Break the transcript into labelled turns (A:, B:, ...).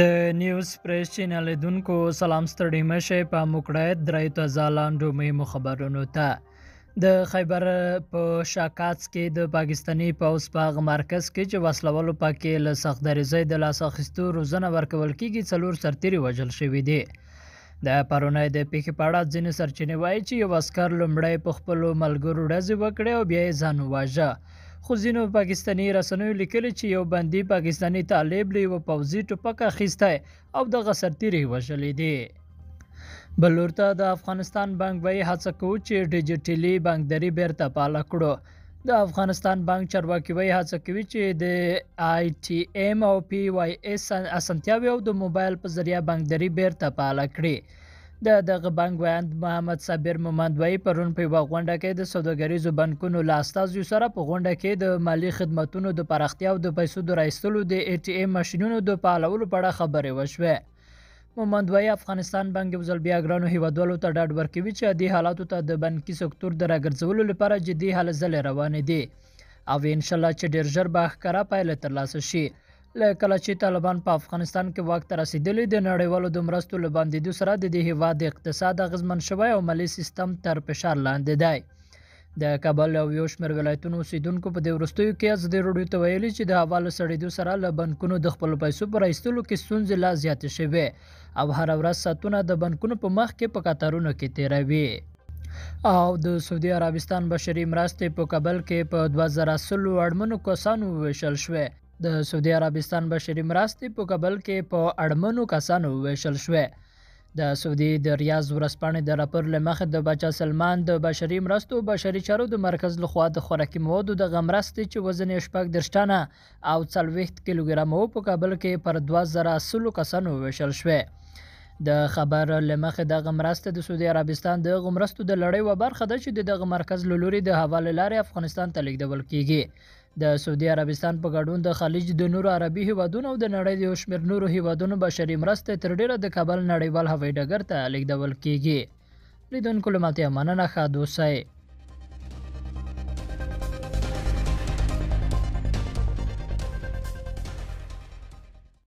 A: د نیوز پریس چینل لیدونکو سلام ستړي مشه په مکړه درې تازه لاندو مهمو خبرونو ته د خیبر په شاکاتس کې د پاکستانی پوز پاغ مرکز کې چې وسلوالو پکې له سخت درزې د لاس اخیستو روزنه ورکول کېږي څلور سرتیري وژل شوی دی د پرونی د پیښې په اړه ځینې سرچینې وایي چې یو اسکر لومړی په خپلو ملګرو ډزې وکړې او بیا یې ځان وواژه خو ځینو پاکستانی رسنیو لیکلي چې یو بندي پاکستانی طالب له یو پوځي ټوپک اخیستی او دغه سرتیری وژلی دی بلورته د افغانستان بانک وایي هڅه کوي چې ډیجیټلی بانکداري بیرته پاله کړو د افغانستان بانک چارواکي وایي هڅه کوي چې د آی ټی ایم او پی وای اس اسانتیاوي او د موبایل په ذریعہ بانکداري بیرته پاله کړي د دغه بانک ویاند محمد صابر ممندوی پرون په یوه غونډه کې د سوداګریزو بانکونو له استازیو سره په غونډه کې د مالی خدمتونو د پراختیا او د پیسو د راایستلو د ای ټی ایم ماشینونو د فعالولو په اړه خبرې وشوې ممندوی افغانستان بانک یو ځل بیا ګرانو هیوادوالو ته ډاډ ورکوي چې دې حالاتو ته د بانکي سکتور د راګرځولو لپاره جدي هلې ځلې روانې دي او انشاءالله چې ډېر ژر به ښکاره پایله ترلاسه شي له کله چې طالبان په افغانستان کې واک ته رسیدلي د نړیوالو د مرستو له بندېدو سره د دې هېواد د اقتصاد اغېزمن شوی او مالي سیستم تر فشار لاندې دی د کابل او یو شمېر ولایتونو اوسېدونکو په دې وروستیو کې ازادي راډیو ته ویلي چې د هوا له سړېدو سره له بانکونو د خپلو پیسو په راایستلو کې ستونزې لا زیاتې شوې او هره ورځ ساعتونه د بانکونو په مخ کې په قطارونو کې تېروي او د سعودي عربستان بشري مرستې په کابل کې په 2000 اړمنو کسانو وویشل شوې د سعودي عربستان بشري مرستې په کابل کې په اړمنو کسانو ویشل شوې د سعودي د ریاض ورځپاڼې د راپور له مخې د بچا سلمان د بشري مرستو بشري چارو د مرکز لخوا د خوراکي موادو د غمرستې چې وزن یې شپږ دېرش ټنه او څلوېښت کیلوګرام و په کابل کې پر دوه زره سلو کسانو ویشل شوې د خبر لمخه د غمرسته د سعودي عربستان د غمرستو د لړۍ و برخه ده چې د غمرکز لوري د حواله لارې افغانستان ته لیږدول کیږي د سعودي عربستان په ګډون د خلیج د نورو عربي هیوادونو او د نړۍ د یو شمېر نورو هیوادونو بشري مرستې تر ډیره د کابل نړیوال هوایي ډګر ته لیږدول کیږي لیدونکو له ملتیا مننه ښه دوسئ